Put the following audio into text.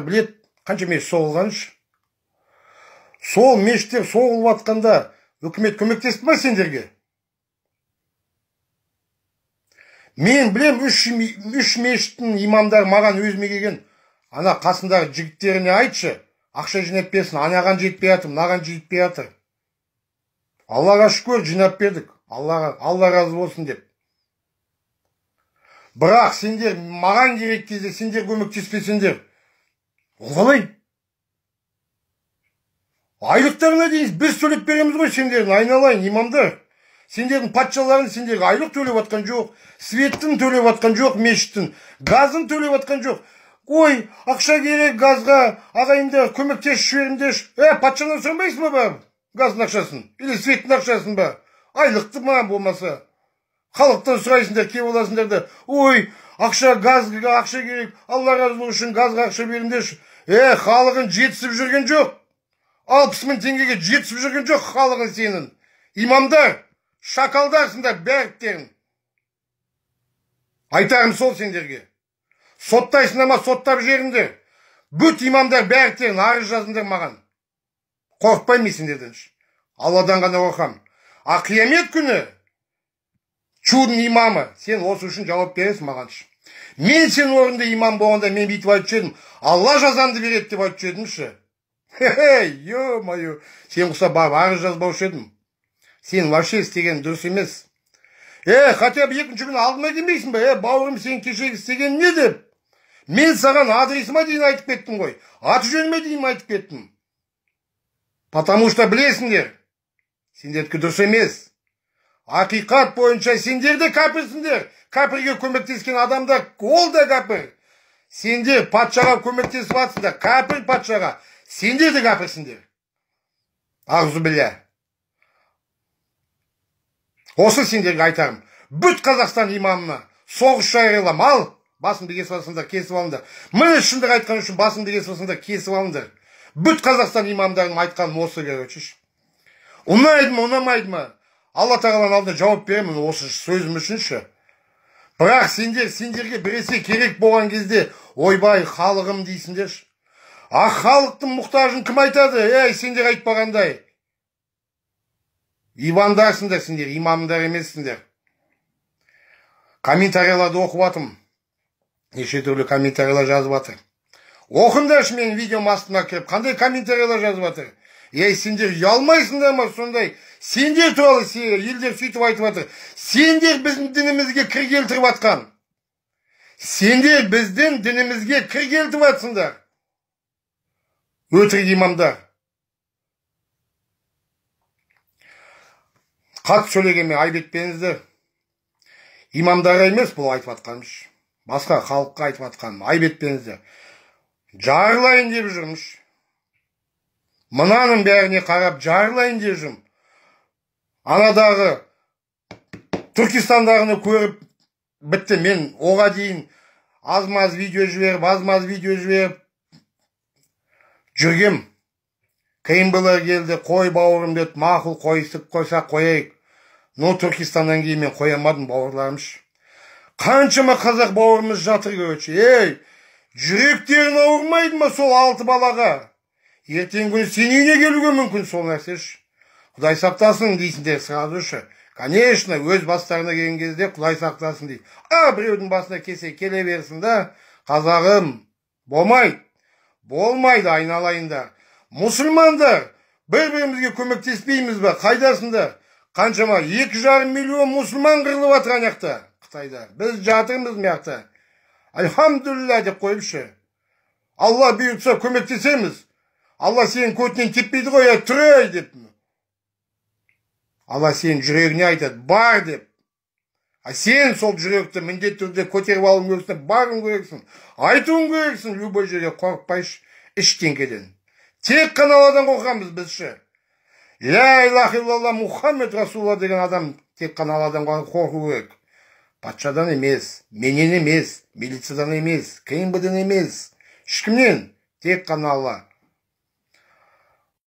жатқанын білет қанша мешіт соғылғаныншы сол мешіттер соғылып жатқанда үкімет көмектесті ма сендерге мен білем үш, үш мешіттің имамдары маған өзіме келген ана қасындағы жігіттеріне айтшы ақша жинап берсін анаған жетпей жатыр мынаған жетпей жатыр аллаға шүкір жинап бердік аллаға алла разы болсын деп бірақ сендер маған керек кезде сендер көмектеспесеңдер олай айлықтарыңа дейін біз төлеп береміз ғой сендердің айналайын имамдар сендердің патшаларың сендерге айлық төлеп жатқан жоқ светтін төлеп жатқан жоқ мешіттің газын төлеп жатқан жоқ ой ақша керек газға ағайындар көмектесіп жіберіңдерші е патшадан сұрамайсың ба барып газдың ақшасын или светтің ақшасын ба айлықты ма болмаса халықтан сұрайсыңдар келіп аласыңдар да ой ақша газға ақша керек алла разылығы үшін газға ақша беріңдерші е халығың жетісіп жүрген жоқ алпыс мың теңгеге жетісіп жүрген жоқ халығың сенің имамдар шакалдарсыңдар бәріктерің айтарым сол сендерге соттайсыңдар ма соттап жіберіңдер бүт имамдар бәріктерің арыз жазыңдар маған қорықпаймын мен сендерден алладан ғана қорқамын а күні чудың имамы сен осы үшін жауап бересің мағаншы мен сенің орнында имам болғанда мен бүйтіп айтушы едім алла жазамды береді деп айтушы едім ше е мое сен құса барып арыз жазбаушы едім сен вообще істеген дұрыс емес е хотя бы екінші күні алдыма келмейсің ба е бауырым сен кешегі істеген не деп мен саған адресіме дейін айтып кеттім ғой аты жөніме дейін айтып кеттім потому что білесіңдер сендердікі дұрыс емес ақиқат бойынша сендер де кәпірсіңдер кәпірге көмектескен адамда, ол да кәпір сендер патшаға көмектесіп жатсыңдар кәпір патшаға сендер де кәпірсіңдер біле. осы сендерге айтарым бүт қазақстан имамына соғыс жариялам ал басын кесіп алсаңдар кесіп алыңдар міне шындық айтқан үшін басын деген алсаңдар кесіп алыңдар бүт қазақстан имамдарының айтқаны осы короче ұнайды ма ұнамайды ма алла тағаланың алдында жауап беремін осы сөзім үшінші. бірақ сендер сендерге біресе керек болған кезде ойбай халығым дейсіңдерші а халықтың мұқтажын кім айтады ей сендер айтпағандай ивандарсыңдар сендер имамдар емессіңдер комментарияларды оқып жатырмын неше түрлі комментариялар жазып жатыр оқыңдаршы менің видеомның астына кіріп қандай комментариялар жазып жатыр ей сендер ұялмайсыңдар ма сондай сендер туралы елдер сөйтіп айтып жатыр сендер біздің дінімізге кір келтіріп жатқан сендер біздің дінімізге кір келтіріп жатсыңдар өтірік имамдар қатты сөйлегенме айып етпеңіздер имамдарға емес бұл айтып жатқанымыз басқа халыққа айтып жатқаным айып етпеңіздер жарылайын деп жүрміз мынаның бәріне қарап жарылайын деп жүрмін анадағы түркістандағыны көріп бітті мен оға дейін аз маз видео жіберіп аз маз видео жіберіп жүргем кмблар келді қой бауырым деді мақұл қойсып қойса қояйық но түркістаннан кейін мен қоя алмадым бауырларымшы қаншама қазақ бауырымыз жатыр короче ей жүректерің ауырмайды ма сол алты балаға ертеңгі күні сен үйіне келуге мүмкін сол нәрсе құдай сақтасын дейсіңдер сразу ше конечно өз бастарына келген кезде құдай сақтасын дейді а біреудің басына келсе келе берсін да қазағым болмайды болмайды айналайындар мұсылмандар бір бірімізге көмектеспейміз ба қайдасыңдар қаншама екі жарым миллион мұсылман қырылып жатыр ана жақта қытайда біз жатырмыз мына жақта альхамдулилля деп қойыпшы алла бұйыртса көмектесеміз алла сенің көтінен теппейді ғой ә тұрай деп алла сенің жүрегіне айтады бар деп а сен сол жүректі міндетті түрде көтеріп алуың керексің баруың керексің айтуың керексің любой жерге қорықпайшы ештеңкеден тек қана алладан қорқамыз біз ше ля иллаха иллалла мұхаммед расулла деген адам тек қана алладан қорқу керек патшадан емес менен емес милициядан емес кмбдан емес ешкімнен тек қана алла